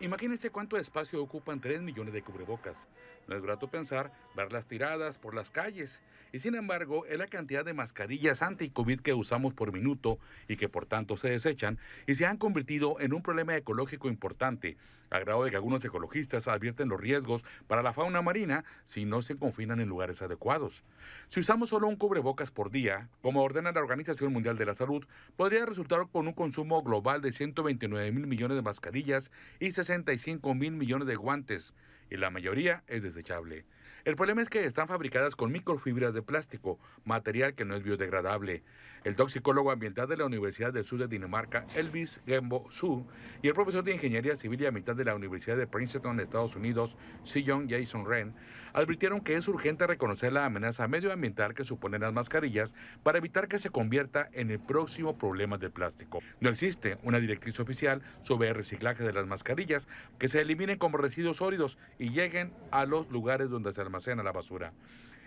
Imagínense cuánto espacio ocupan 3 millones de cubrebocas. No es grato pensar verlas tiradas por las calles. Y sin embargo, es la cantidad de mascarillas anti-COVID que usamos por minuto y que por tanto se desechan y se han convertido en un problema ecológico importante, a grado de que algunos ecologistas advierten los riesgos para la fauna marina si no se confinan en lugares adecuados. Si usamos solo un cubrebocas por día, como ordena la Organización Mundial de la Salud, podría resultar con un consumo global de 129 mil millones de mascarillas y se 65 mil millones de guantes y la mayoría es desechable. El problema es que están fabricadas con microfibras de plástico, material que no es biodegradable. El toxicólogo ambiental de la Universidad del Sur de Dinamarca, Elvis Gembo Su, y el profesor de Ingeniería Civil y Ambiental de la Universidad de Princeton, Estados Unidos, Sion Jason Wren, advirtieron que es urgente reconocer la amenaza medioambiental que suponen las mascarillas para evitar que se convierta en el próximo problema del plástico. No existe una directriz oficial sobre el reciclaje de las mascarillas que se eliminen como residuos sólidos y lleguen a los lugares donde se almacenan almacena la basura.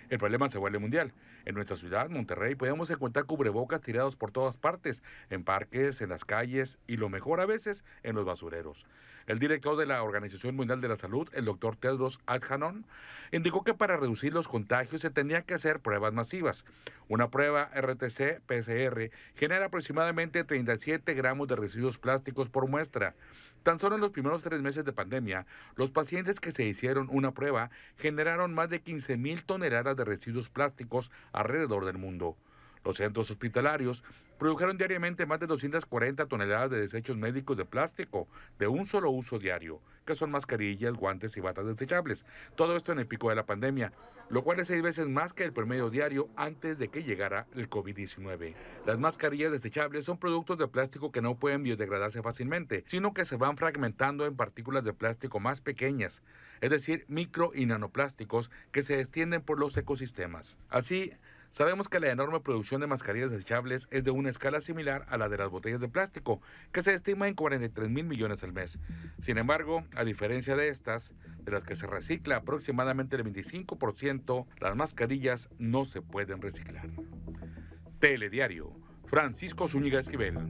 El problema se vuelve mundial. En nuestra ciudad, Monterrey, podemos encontrar cubrebocas tirados por todas partes, en parques, en las calles y lo mejor a veces en los basureros. El director de la Organización Mundial de la Salud, el doctor Tedros Adhanom, indicó que para reducir los contagios se tenían que hacer pruebas masivas. Una prueba RTC-PCR genera aproximadamente 37 gramos de residuos plásticos por muestra. Tan solo en los primeros tres meses de pandemia, los pacientes que se hicieron una prueba generaron más de 15 mil toneladas de residuos plásticos alrededor del mundo. Los centros hospitalarios produjeron diariamente más de 240 toneladas de desechos médicos de plástico de un solo uso diario, que son mascarillas, guantes y batas desechables. Todo esto en el pico de la pandemia, lo cual es seis veces más que el promedio diario antes de que llegara el COVID-19. Las mascarillas desechables son productos de plástico que no pueden biodegradarse fácilmente, sino que se van fragmentando en partículas de plástico más pequeñas, es decir, micro y nanoplásticos que se extienden por los ecosistemas. Así, Sabemos que la enorme producción de mascarillas desechables es de una escala similar a la de las botellas de plástico, que se estima en 43 mil millones al mes. Sin embargo, a diferencia de estas, de las que se recicla aproximadamente el 25%, las mascarillas no se pueden reciclar. Telediario, Francisco Zúñiga Esquivel.